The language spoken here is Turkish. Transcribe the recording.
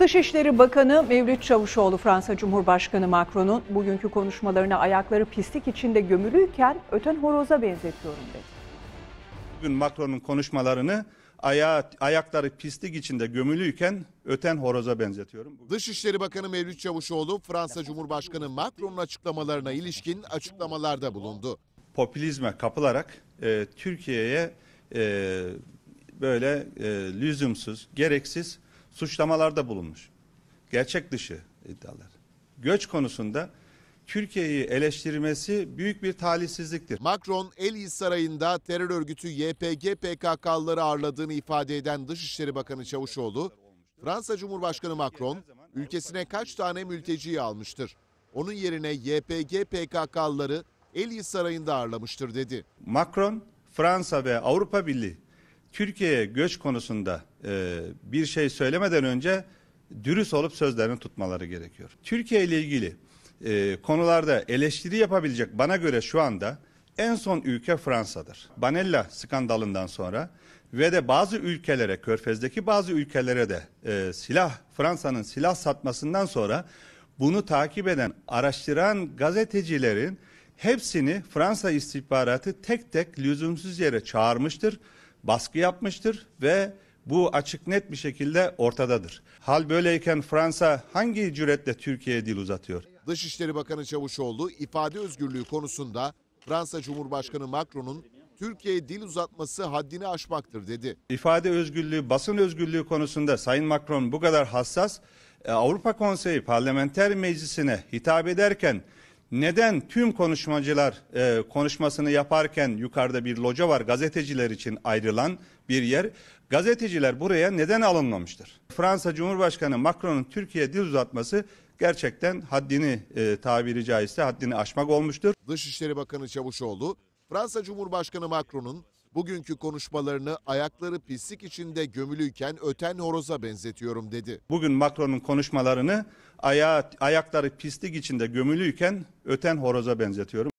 Dışişleri Bakanı Mevlüt Çavuşoğlu Fransa Cumhurbaşkanı Macron'un bugünkü konuşmalarına ayakları pislik içinde gömülüyken öten horoza benzetiyorum dedi. Bugün Macron'un konuşmalarını aya, ayakları pislik içinde gömülüyken öten horoza benzetiyorum. Dışişleri Bakanı Mevlüt Çavuşoğlu Fransa Cumhurbaşkanı Macron'un açıklamalarına ilişkin açıklamalarda bulundu. Popülizme kapılarak e, Türkiye'ye e, böyle e, lüzumsuz, gereksiz suçlamalarda bulunmuş. Gerçek dışı iddialar. Göç konusunda Türkiye'yi eleştirmesi büyük bir talihsizliktir. Macron, El Sarayı'nda terör örgütü YPG PKK'lıları ağırladığını ifade eden Dışişleri Bakanı Çavuşoğlu, Fransa Cumhurbaşkanı Macron ülkesine kaç tane mülteciyi almıştır? Onun yerine YPG PKK'lıları El Sarayı'nda ağırlamıştır dedi. Macron, Fransa ve Avrupa Birliği Türkiye'ye göç konusunda e, bir şey söylemeden önce dürüst olup sözlerini tutmaları gerekiyor. Türkiye ile ilgili e, konularda eleştiri yapabilecek bana göre şu anda en son ülke Fransa'dır. Banella skandalından sonra ve de bazı ülkelere, Körfez'deki bazı ülkelere de e, silah, Fransa'nın silah satmasından sonra bunu takip eden, araştıran gazetecilerin hepsini Fransa istihbaratı tek tek lüzumsuz yere çağırmıştır baskı yapmıştır ve bu açık net bir şekilde ortadadır. Hal böyleyken Fransa hangi cüretle Türkiye'ye dil uzatıyor? Dışişleri Bakanı Çavuşoğlu ifade özgürlüğü konusunda Fransa Cumhurbaşkanı Macron'un Türkiye'ye dil uzatması haddini aşmaktır dedi. İfade özgürlüğü, basın özgürlüğü konusunda Sayın Macron bu kadar hassas. E, Avrupa Konseyi Parlamenter Meclisi'ne hitap ederken neden tüm konuşmacılar e, konuşmasını yaparken yukarıda bir loca var gazeteciler için ayrılan bir yer. Gazeteciler buraya neden alınmamıştır? Fransa Cumhurbaşkanı Macron'un Türkiye dil uzatması gerçekten haddini e, tabiri caizse haddini aşmak olmuştur. Dışişleri Bakanı Çavuşoğlu, Fransa Cumhurbaşkanı Macron'un Bugünkü konuşmalarını ayakları pislik içinde gömülüyken öten horoza benzetiyorum dedi. Bugün Macron'un konuşmalarını aya, ayakları pislik içinde gömülüyken öten horoza benzetiyorum.